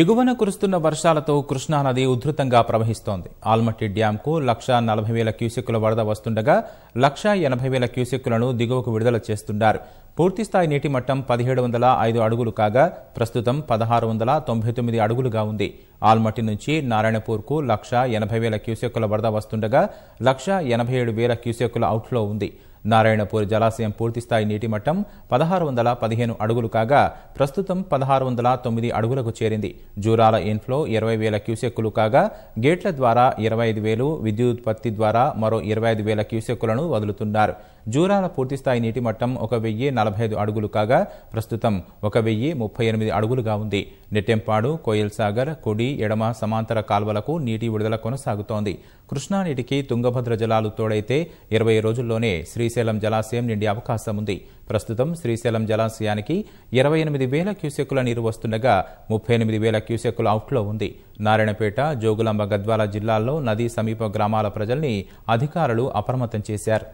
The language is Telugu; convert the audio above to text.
ఎగువన కురుస్తున్న వర్షాలతో కృష్ణానది ఉధృతంగా ప్రవహిస్తోంది ఆల్మట్టి డ్యాంకు లక్ష నలభై వేల క్యూసెక్కుల వరద వస్తుండగా లక్ష ఎనభై వేల క్యూసెక్కులను దిగువకు విడుదల చేస్తున్నారు పూర్తిస్థాయి నీటి మట్టం పదిహేడు వందల ఐదు అడుగులు కాగా ప్రస్తుతం పదహారు వందల తొంభై తొమ్మిది అడుగులుగా ఉంది ఆల్మట్టి నుంచి నారాయణపూర్కు లక్ష ఎనభై వేల క్యూసెక్కుల వరద వస్తుండగా లక్ష ఎనభై ఏడు వేల క్యూసెక్కుల అవుట్లో ఉంది నారాయణపూర్ జలాశయం పూర్తిస్థాయి నీటి మట్టం పదహారు వందల పదిహేను అడుగులు కాగా ప్రస్తుతం పదహారు వందల తొమ్మిది అడుగులకు చేరింది జూరాల ఇన్ఫ్లో ఇరవై వేల క్యూసెక్కులు కాగా గేట్ల ద్వారా ఇరవై ఐదు వేలు విద్యుత్పత్తి ద్వారా మరో ఇరవై ఐదు వేల క్యూసెక్కులను వదులుతున్నారు జూరాల పూర్తిస్థాయి నీటి మట్టం ఒక వెయ్యి నలభై ఐదు అడుగులు కాగా ప్రస్తుతం ఒక వెయ్యి ముప్పై ఎనిమిది అడుగులుగా ఉంది నెట్టెంపాడు కోయిల్ సాగర్ కుడి ఎడమ సమాంతర కాల్వలకు నీటి విడుదల కొనసాగుతోంది కృష్ణా నీటికి తుంగభద్ర జలాలు తోడైతే ఇరవై రోజుల్లోనే శ్రీ శ్రీశైలం జలాశయం నిండి అవకాశం ఉంది ప్రస్తుతం శ్రీశైలం జలాశయానికి ఇరవై ఎనిమిది వేల క్యూసెక్కుల నీరు వస్తుండగా ముప్పై ఎనిమిది వేల క్యూసెక్కుల అవుట్లో ఉంది నారాయణపేట జోగులాంబ గద్వాల జిల్లాల్లో నదీ సమీప గ్రామాల ప్రజల్ని అధికారులు అప్రమత్తం చేశారు